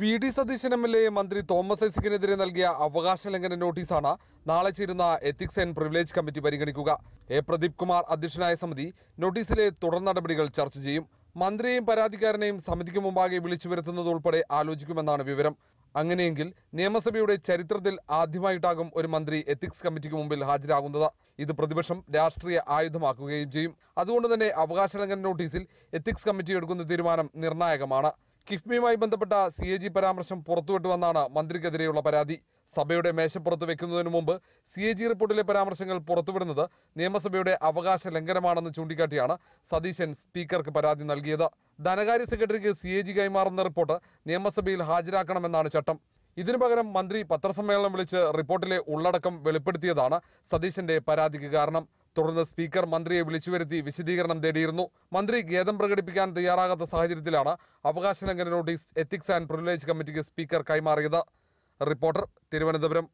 V D Satheesan M L A മന്ത്രി തോമസ് ഐസിക്കിനെതിരെ നൽകിയ അവകാശ ലംഘന നോട്ടീസാണ് നാളെ ചേരുന്ന എത്തിക്സ് ആൻഡ് പ്രിവിലേജ് കമ്മിറ്റി പരിഗണിക്കുക എ പ്രദീപ് കുമാർ അധ്യക്ഷനായ സമിതി നോട്ടീസിലെ തുടർ നടപടികൾ ചർച്ച ചെയ്യും മന്ത്രിയെയും പരാതിക്കാരനെയും സമിതിക്ക് മുമ്പാകെ വിളിച്ചു വരുത്തുന്നത് ഉൾപ്പെടെ ആലോചിക്കുമെന്നാണ് വിവരം അങ്ങനെയെങ്കിൽ നിയമസഭയുടെ ചരിത്രത്തിൽ ആദ്യമായിട്ടാകും ഒരു മന്ത്രി എത്തിക്സ് കമ്മിറ്റിക്ക് മുമ്പിൽ ഹാജരാകുന്നത് ഇത് പ്രതിപക്ഷം രാഷ്ട്രീയ ആയുധമാക്കുകയും ചെയ്യും അതുകൊണ്ട് തന്നെ അവകാശ ലംഘന നോട്ടീസിൽ എത്തിക്സ് കമ്മിറ്റി എടുക്കുന്ന തീരുമാനം നിർണായകമാണ് കിഫ്ബിയുമായി ബന്ധപ്പെട്ട സി എ ജി പരാമർശം പുറത്തുവിട്ടുവെന്നാണ് മന്ത്രിക്കെതിരെയുള്ള പരാതി സഭയുടെ മേശപ്പുറത്ത് വെക്കുന്നതിന് മുമ്പ് സി എ ജി റിപ്പോർട്ടിലെ പരാമർശങ്ങൾ പുറത്തുവിടുന്നത് നിയമസഭയുടെ അവകാശ ലംഘനമാണെന്ന് ചൂണ്ടിക്കാട്ടിയാണ് സതീശൻ സ്പീക്കർക്ക് പരാതി നൽകിയത് ധനകാര്യ സെക്രട്ടറിക്ക് സി എ ജി കൈമാറുന്ന റിപ്പോർട്ട് നിയമസഭയിൽ ഹാജരാക്കണമെന്നാണ് ചട്ടം ഇതിനു പകരം മന്ത്രി പത്രസമ്മേളനം വിളിച്ച് റിപ്പോർട്ടിലെ ഉള്ളടക്കം വെളിപ്പെടുത്തിയതാണ് സതീശന്റെ പരാതിക്ക് കാരണം തുടർന്ന് സ്പീക്കർ മന്ത്രിയെ വിളിച്ചു വരുത്തി വിശദീകരണം തേടിയിരുന്നു മന്ത്രി ഖേദം പ്രകടിപ്പിക്കാൻ തയ്യാറാകാത്ത സാഹചര്യത്തിലാണ് അവകാശ ലംഘന നോട്ടീസ് എത്തിക്സ് ആൻഡ് പ്രിവിലേജ് കമ്മിറ്റിക്ക് സ്പീക്കർ കൈമാറിയത് റിപ്പോർട്ടർ തിരുവനന്തപുരം